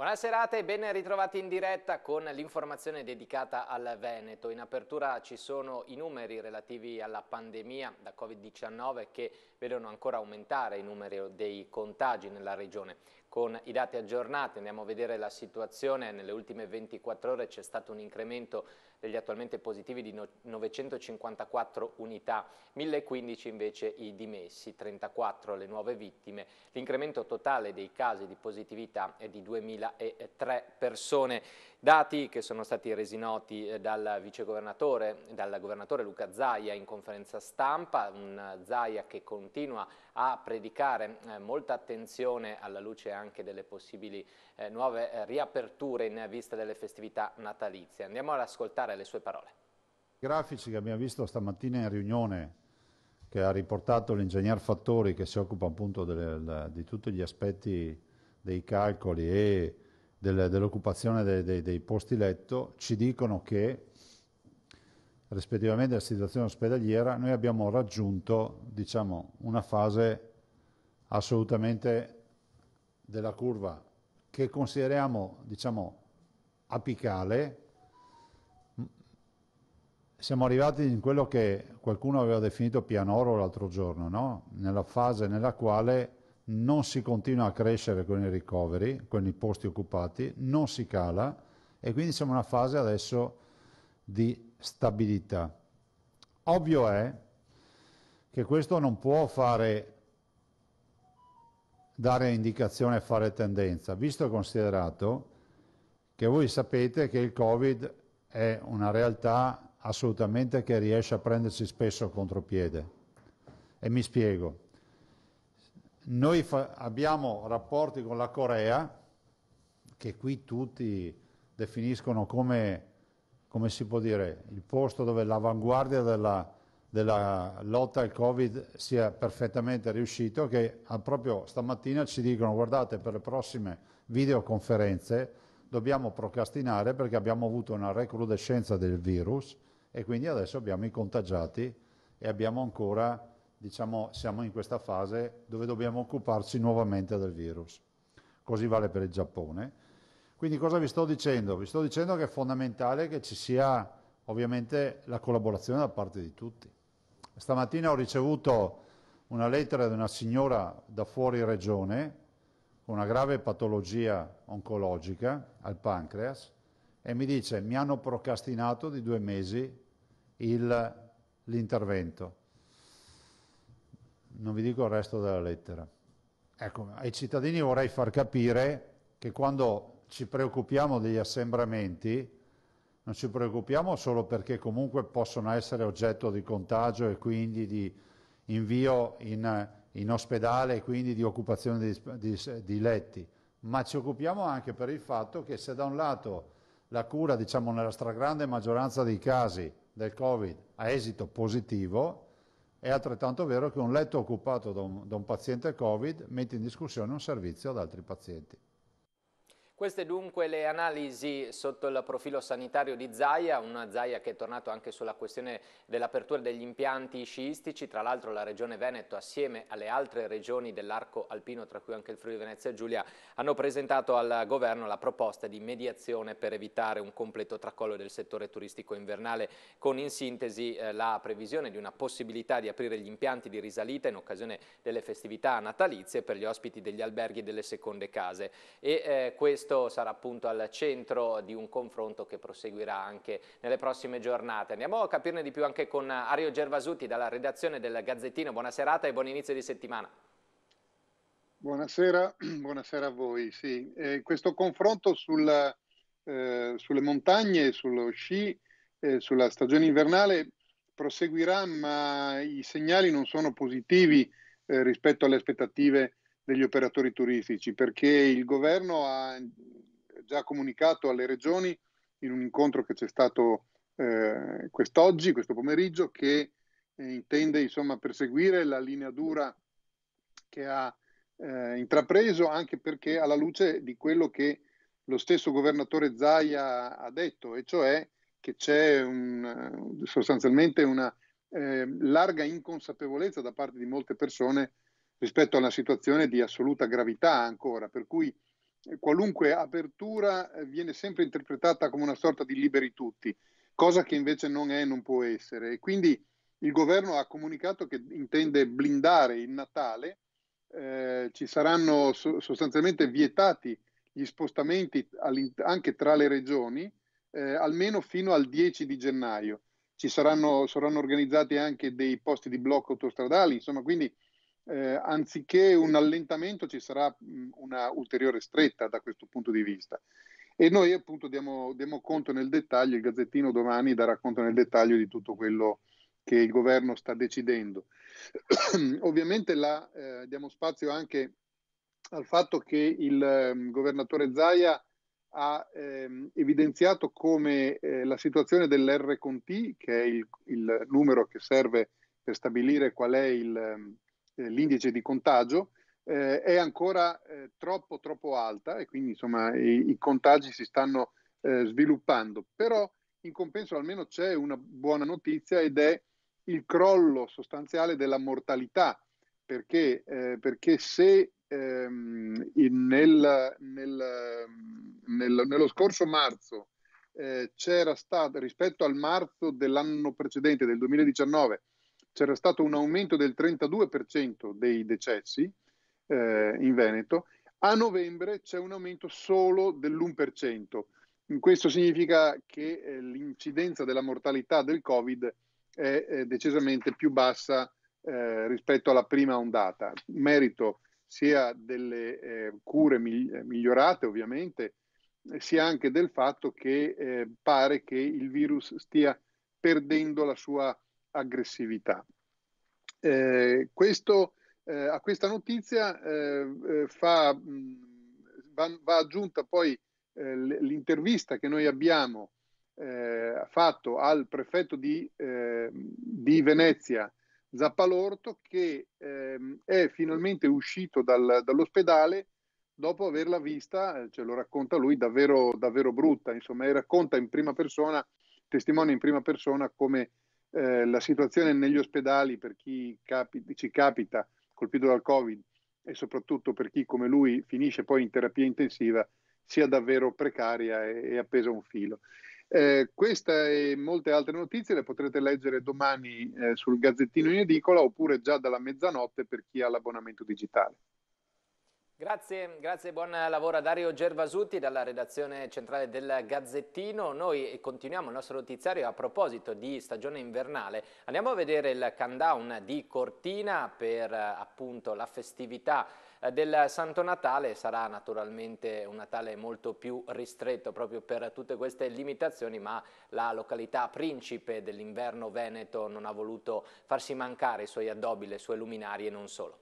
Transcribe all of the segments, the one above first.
Buona serata e ben ritrovati in diretta con l'informazione dedicata al Veneto. In apertura ci sono i numeri relativi alla pandemia da Covid-19 che vedono ancora aumentare i numeri dei contagi nella regione con i dati aggiornati, andiamo a vedere la situazione, nelle ultime 24 ore c'è stato un incremento degli attualmente positivi di 954 unità, 1015 invece i dimessi, 34 le nuove vittime, l'incremento totale dei casi di positività è di 2003 persone. Dati che sono stati resi noti eh, dal vicegovernatore, dal governatore Luca Zaia in conferenza stampa, un Zaia che continua a predicare eh, molta attenzione alla luce anche delle possibili eh, nuove riaperture in vista delle festività natalizie. Andiamo ad ascoltare le sue parole. I grafici che abbiamo visto stamattina in riunione che ha riportato l'ingegner Fattori che si occupa appunto delle, di tutti gli aspetti dei calcoli e del, dell'occupazione dei, dei, dei posti letto, ci dicono che rispettivamente la situazione ospedaliera, noi abbiamo raggiunto diciamo, una fase assolutamente della curva che consideriamo diciamo, apicale. Siamo arrivati in quello che qualcuno aveva definito pianoro l'altro giorno, no? nella fase nella quale non si continua a crescere con i ricoveri, con i posti occupati, non si cala e quindi siamo in una fase adesso di stabilità. Ovvio è che questo non può fare dare indicazione e fare tendenza, visto e considerato che voi sapete che il Covid è una realtà assolutamente che riesce a prendersi spesso contropiede. E mi spiego. Noi abbiamo rapporti con la Corea, che qui tutti definiscono come, come si può dire, il posto dove l'avanguardia della, della lotta al Covid sia perfettamente riuscito, che proprio stamattina ci dicono guardate per le prossime videoconferenze dobbiamo procrastinare perché abbiamo avuto una recrudescenza del virus e quindi adesso abbiamo i contagiati e abbiamo ancora diciamo, siamo in questa fase dove dobbiamo occuparci nuovamente del virus. Così vale per il Giappone. Quindi cosa vi sto dicendo? Vi sto dicendo che è fondamentale che ci sia ovviamente la collaborazione da parte di tutti. Stamattina ho ricevuto una lettera di una signora da fuori regione con una grave patologia oncologica al pancreas e mi dice mi hanno procrastinato di due mesi l'intervento non vi dico il resto della lettera. Ecco, ai cittadini vorrei far capire che quando ci preoccupiamo degli assembramenti, non ci preoccupiamo solo perché comunque possono essere oggetto di contagio e quindi di invio in, in ospedale e quindi di occupazione di, di, di letti, ma ci occupiamo anche per il fatto che se da un lato la cura, diciamo nella stragrande maggioranza dei casi del Covid, ha esito positivo, è altrettanto vero che un letto occupato da un, da un paziente Covid mette in discussione un servizio ad altri pazienti. Queste dunque le analisi sotto il profilo sanitario di Zaia, una Zaia che è tornato anche sulla questione dell'apertura degli impianti sciistici, tra l'altro la regione Veneto assieme alle altre regioni dell'arco alpino, tra cui anche il Friuli Venezia Giulia, hanno presentato al governo la proposta di mediazione per evitare un completo tracollo del settore turistico invernale, con in sintesi eh, la previsione di una possibilità di aprire gli impianti di risalita in occasione delle festività natalizie per gli ospiti degli alberghi e delle seconde case. E, eh, questo questo sarà appunto al centro di un confronto che proseguirà anche nelle prossime giornate. Andiamo a capirne di più anche con Ario Gervasuti dalla redazione del Gazzettino. Buona serata e buon inizio di settimana. Buonasera, buonasera a voi. Sì, eh, questo confronto sulla, eh, sulle montagne, sullo sci, eh, sulla stagione invernale proseguirà, ma i segnali non sono positivi eh, rispetto alle aspettative degli operatori turistici, perché il governo ha già comunicato alle regioni in un incontro che c'è stato eh, quest'oggi, questo pomeriggio, che eh, intende insomma, perseguire la linea dura che ha eh, intrapreso, anche perché alla luce di quello che lo stesso governatore Zaia ha detto, e cioè che c'è un, sostanzialmente una eh, larga inconsapevolezza da parte di molte persone rispetto a una situazione di assoluta gravità ancora, per cui eh, qualunque apertura eh, viene sempre interpretata come una sorta di liberi tutti, cosa che invece non è e non può essere. E quindi il governo ha comunicato che intende blindare il Natale, eh, ci saranno sostanzialmente vietati gli spostamenti anche tra le regioni, eh, almeno fino al 10 di gennaio. Ci saranno, saranno organizzati anche dei posti di blocco autostradali, insomma, quindi eh, anziché un allentamento ci sarà mm, una ulteriore stretta da questo punto di vista. E noi appunto diamo, diamo, conto nel dettaglio, il Gazzettino domani darà conto nel dettaglio di tutto quello che il governo sta decidendo. Ovviamente là eh, diamo spazio anche al fatto che il eh, governatore Zaia ha ehm, evidenziato come eh, la situazione dell'R con T, che è il, il, numero che serve per stabilire qual è il, mm, eh, l'indice di contagio, eh, è ancora eh, troppo troppo alta e quindi insomma i, i contagi si stanno eh, sviluppando. Però in compenso almeno c'è una buona notizia ed è il crollo sostanziale della mortalità, perché, eh, perché se ehm, in, nel, nel, nel, nello scorso marzo eh, c'era stato rispetto al marzo dell'anno precedente, del 2019, c'era stato un aumento del 32% dei decessi eh, in Veneto, a novembre c'è un aumento solo dell'1%. Questo significa che eh, l'incidenza della mortalità del Covid è eh, decisamente più bassa eh, rispetto alla prima ondata, merito sia delle eh, cure migli- migliorate ovviamente, sia anche del fatto che eh, pare che il virus stia perdendo la sua aggressività. Eh, questo, eh, a questa notizia eh, eh fa, va, va, aggiunta poi eh, l'intervista che noi abbiamo eh, fatto al prefetto di, di Venezia, Zappalorto, che ehm, è finalmente uscito dal, dall'ospedale dopo averla vista, ce lo racconta lui, davvero, davvero brutta, insomma, e racconta in prima persona, testimonia in prima persona come eh, la situazione negli ospedali per chi capi- ci capita colpito dal Covid e soprattutto per chi come lui finisce poi in terapia intensiva sia davvero precaria e, e appesa a un filo. Eh, questa e molte altre notizie le potrete leggere domani eh, sul Gazzettino in edicola oppure già dalla mezzanotte per chi ha l'abbonamento digitale. Grazie, grazie, buon lavoro a Dario Gervasuti dalla redazione centrale del Gazzettino. Noi continuiamo il nostro notiziario a proposito di stagione invernale. Andiamo a vedere il countdown di Cortina per appunto la festività eh, del Santo Natale sarà naturalmente un Natale molto più ristretto proprio per tutte queste limitazioni ma la località principe dell'inverno veneto non ha voluto farsi mancare i suoi addobi, le sue luminarie e non solo.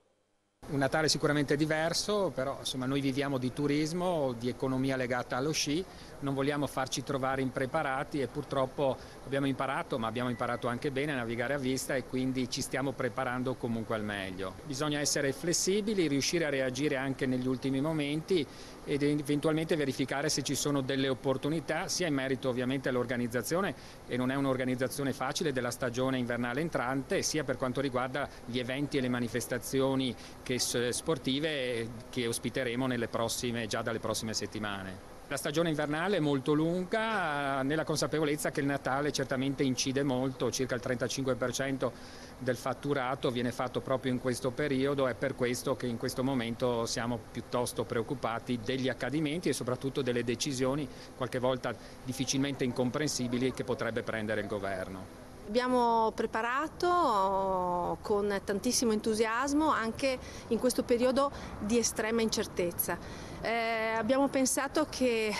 Un Natale sicuramente diverso, però insomma, noi viviamo di turismo, di economia legata allo sci, non vogliamo farci trovare impreparati e purtroppo abbiamo imparato, ma abbiamo imparato anche bene a navigare a vista e quindi ci stiamo preparando comunque al meglio. Bisogna essere flessibili, riuscire a reagire anche negli ultimi momenti ed eventualmente verificare se ci sono delle opportunità, sia in merito ovviamente all'organizzazione, e non è un'organizzazione facile, della stagione invernale entrante, sia per quanto riguarda gli eventi e le manifestazioni Che che sportive che ospiteremo prossime, già dalle prossime settimane. La stagione invernale è molto lunga nella consapevolezza che il Natale certamente incide molto, circa il 35% del fatturato viene fatto proprio in questo periodo, è per questo che in questo momento siamo piuttosto preoccupati degli accadimenti e soprattutto delle decisioni, qualche volta difficilmente incomprensibili, che potrebbe prendere il governo. Abbiamo preparato oh, con tantissimo entusiasmo anche in questo periodo di estrema incertezza. Eh, abbiamo pensato che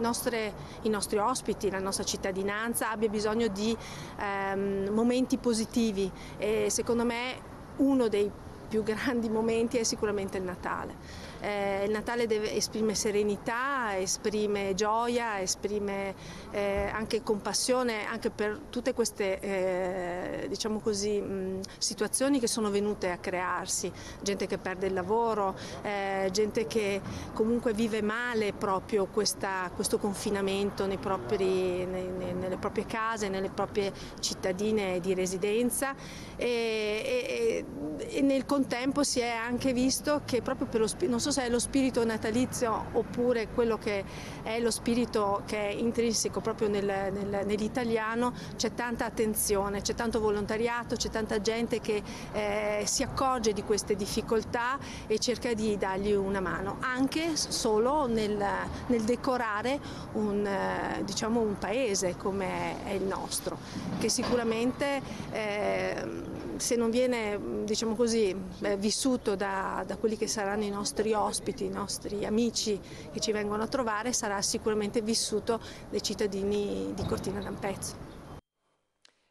nostre, i nostri ospiti, la nostra cittadinanza abbia bisogno di ehm, momenti positivi e secondo me uno dei più grandi momenti è sicuramente il Natale eh, il Natale deve, esprime serenità, esprime gioia, esprime eh, anche compassione anche per tutte queste eh, diciamo così, mh, situazioni che sono venute a crearsi, gente che perde il lavoro, eh, gente che comunque vive male proprio questa, questo confinamento nei propri, nei, nei, nelle proprie case, nelle proprie cittadine di residenza e, e, e nel contempo si è anche visto che proprio per lo, non so cos'è lo spirito natalizio oppure quello che è lo spirito che è intrinseco proprio nel, nel, nell'italiano, c'è tanta attenzione, c'è tanto volontariato, c'è tanta gente che eh, si accorge di queste difficoltà e cerca di dargli una mano, anche solo nel, nel decorare un, eh, diciamo, un, paese come è il nostro, che sicuramente... Eh, se non viene diciamo così, vissuto da, da, quelli che saranno i nostri ospiti, i nostri amici che ci vengono a trovare, sarà sicuramente vissuto dai cittadini di Cortina d'Ampezzo.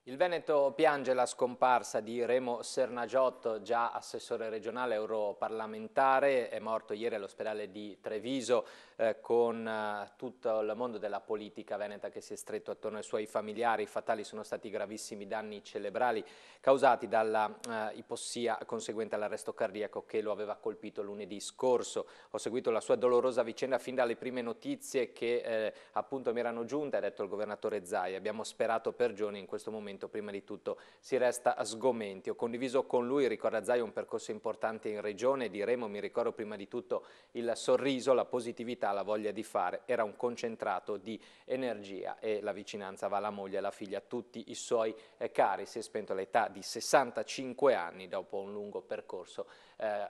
Il Veneto piange la scomparsa di Remo Sernagiotto, già assessore regionale europarlamentare, è morto ieri all'ospedale di Treviso eh, con eh, tutto il mondo della politica veneta che si è stretto attorno ai suoi familiari. Fatali sono stati gravissimi danni cerebrali causati dalla eh, ipossia conseguente all'arresto cardiaco che lo aveva colpito lunedì scorso. Ho seguito la sua dolorosa vicenda fin dalle prime notizie che eh, appunto mi erano giunte, ha detto il governatore Zai. Abbiamo sperato per giorni in questo momento, prima di tutto si resta sgomenti. Ho condiviso con lui, ricorda Zai, un percorso importante in regione, diremo, mi ricordo prima di tutto il sorriso, la positività l'intensità, la voglia di fare, era un concentrato di energia e la vicinanza va alla moglie, alla figlia, a tutti i suoi eh, cari. Si è spento all'età di 65 anni dopo un lungo percorso eh, a,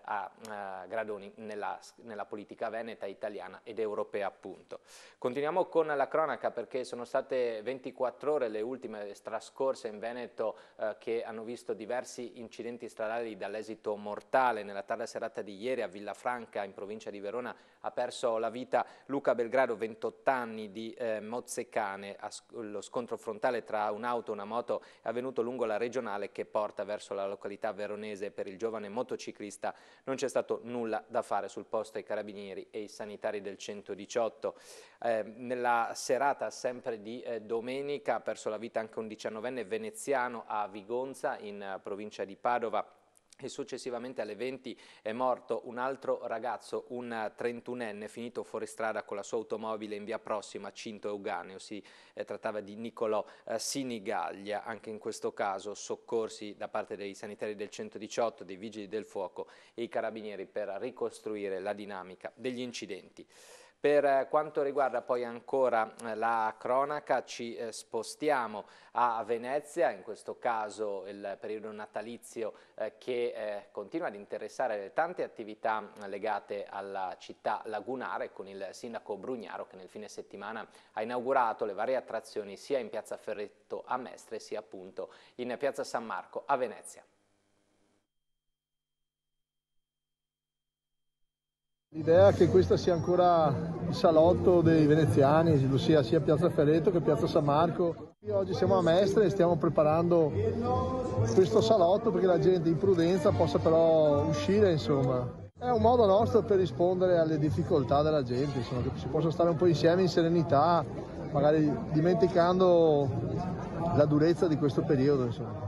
a, Gradoni nella, nella, politica veneta, italiana ed europea appunto. Continuiamo con la cronaca perché sono state 24 ore le ultime trascorse in Veneto eh, che hanno visto diversi incidenti stradali dall'esito mortale. Nella tarda serata di ieri a Villafranca in provincia di Verona ha perso la vita vita Luca Belgrado, 28 anni di eh, mozzecane. Lo scontro frontale tra un'auto e una moto è avvenuto lungo la regionale che porta verso la località veronese. Per il giovane motociclista non c'è stato nulla da fare sul posto ai carabinieri e ai sanitari del 118. Eh, nella serata sempre di eh, domenica ha perso la vita anche un 19enne veneziano a Vigonza in eh, provincia di Padova e successivamente alle 20 è morto un altro ragazzo, un 31enne, finito fuoristrada con la sua automobile in via prossima a Cinto Euganeo. Si eh, trattava di Niccolò eh, Sinigaglia, anche in questo caso soccorsi da parte dei sanitari del 118, dei vigili del fuoco e i carabinieri per ricostruire la dinamica degli incidenti. Per eh, quanto riguarda poi ancora eh, la cronaca ci eh, spostiamo a Venezia, in questo caso il periodo natalizio che continua ad interessare le tante attività legate alla città lagunare con il sindaco Brugnaro che nel fine settimana ha inaugurato le varie attrazioni sia in piazza Ferretto a Mestre sia appunto in piazza San Marco a Venezia. L'idea è che questo sia ancora il salotto dei veneziani, lo sia sia Piazza Ferretto che Piazza San Marco. Oggi siamo a Mestre e stiamo preparando questo salotto perché la gente in prudenza possa però uscire, insomma. È un modo nostro per rispondere alle difficoltà della gente, insomma, che si possa stare un po' insieme in serenità, magari dimenticando la durezza di questo periodo, insomma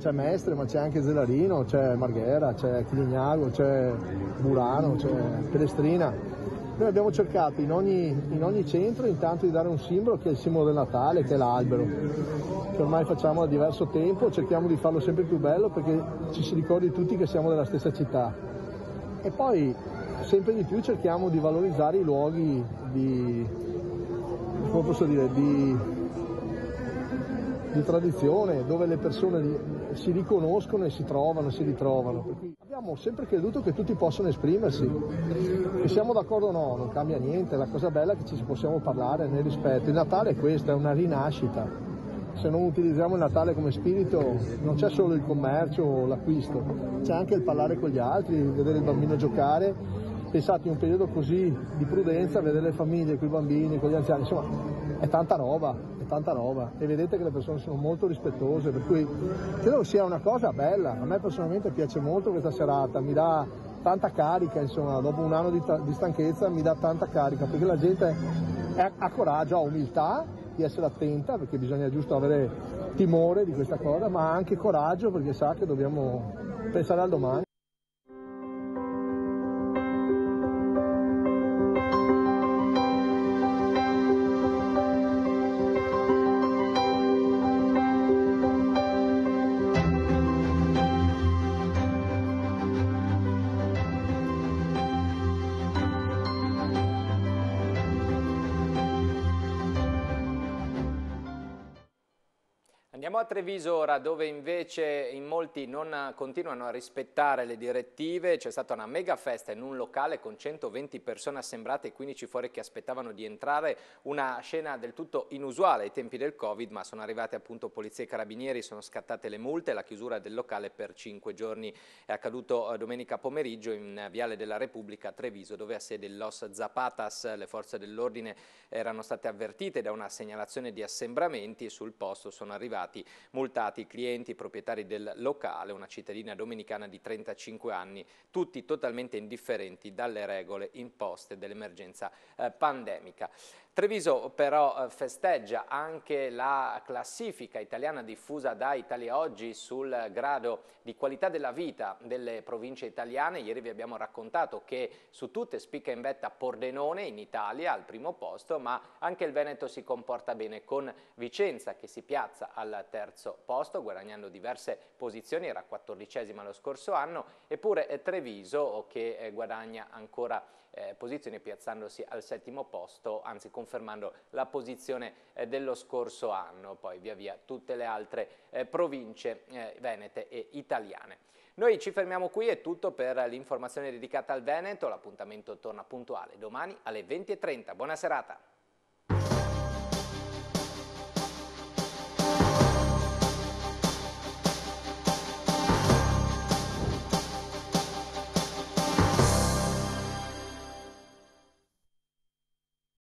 c'è Mestre, ma c'è anche Zelarino, c'è Marghera, c'è Chilignago, c'è Murano, c'è Pelestrina. Noi abbiamo cercato in ogni, in ogni, centro intanto di dare un simbolo che è il simbolo del Natale, che è l'albero, che ormai facciamo da diverso tempo, cerchiamo di farlo sempre più bello perché ci si ricordi tutti che siamo della stessa città. E poi sempre di più cerchiamo di valorizzare i luoghi di, come posso dire, di, di tradizione, dove le persone si riconoscono e si trovano, si ritrovano. Abbiamo sempre creduto che tutti possano esprimersi, che siamo d'accordo o no, non cambia niente, la cosa bella è che ci possiamo parlare nel rispetto. Il Natale è questo, è una rinascita. Se non utilizziamo il Natale come spirito non c'è solo il commercio o l'acquisto, c'è anche il parlare con gli altri, vedere il bambino giocare. Pensate in un periodo così di prudenza, vedere le famiglie con i bambini, con gli anziani, insomma è tanta roba, tanta roba e vedete che le persone sono molto rispettose, per cui credo sia una cosa bella, a me personalmente piace molto questa serata, mi dà tanta carica, insomma, dopo un anno di, di stanchezza mi dà tanta carica, perché la gente è, ha coraggio, ha umiltà di essere attenta, perché bisogna giusto avere timore di questa cosa, ma anche coraggio perché sa che dobbiamo pensare al domani. Treviso ora dove invece in molti non continuano a rispettare le direttive, c'è stata una mega festa in un locale con 120 persone assembrate e 15 fuori che aspettavano di entrare, una scena del tutto inusuale ai tempi del Covid ma sono arrivate appunto polizie e carabinieri, sono scattate le multe, la chiusura del locale per 5 giorni è accaduto eh, domenica pomeriggio in Viale della Repubblica a Treviso dove a sede l'OS Zapatas, le forze dell'ordine erano state avvertite da una segnalazione di assembramenti e sul posto sono arrivati multati i clienti, i proprietari del locale, una cittadina domenicana di 35 anni, tutti totalmente indifferenti dalle regole imposte dell'emergenza eh, pandemica. Treviso però eh, festeggia anche la classifica italiana diffusa da Italia Oggi sul grado di qualità della vita delle province italiane. Ieri vi abbiamo raccontato che su tutte spicca in vetta Pordenone in Italia al primo posto, ma anche il Veneto si comporta bene con Vicenza che si piazza al terzo posto, guadagnando diverse posizioni, era quattordicesima lo scorso anno, eppure eh, Treviso che eh, guadagna ancora eh, posizioni piazzandosi al settimo posto, anzi confermando la posizione eh, dello scorso anno, poi via via tutte le altre eh, province eh, venete e italiane. Noi ci fermiamo qui, è tutto per l'informazione dedicata al Veneto, l'appuntamento torna puntuale domani alle 20.30. Buona serata!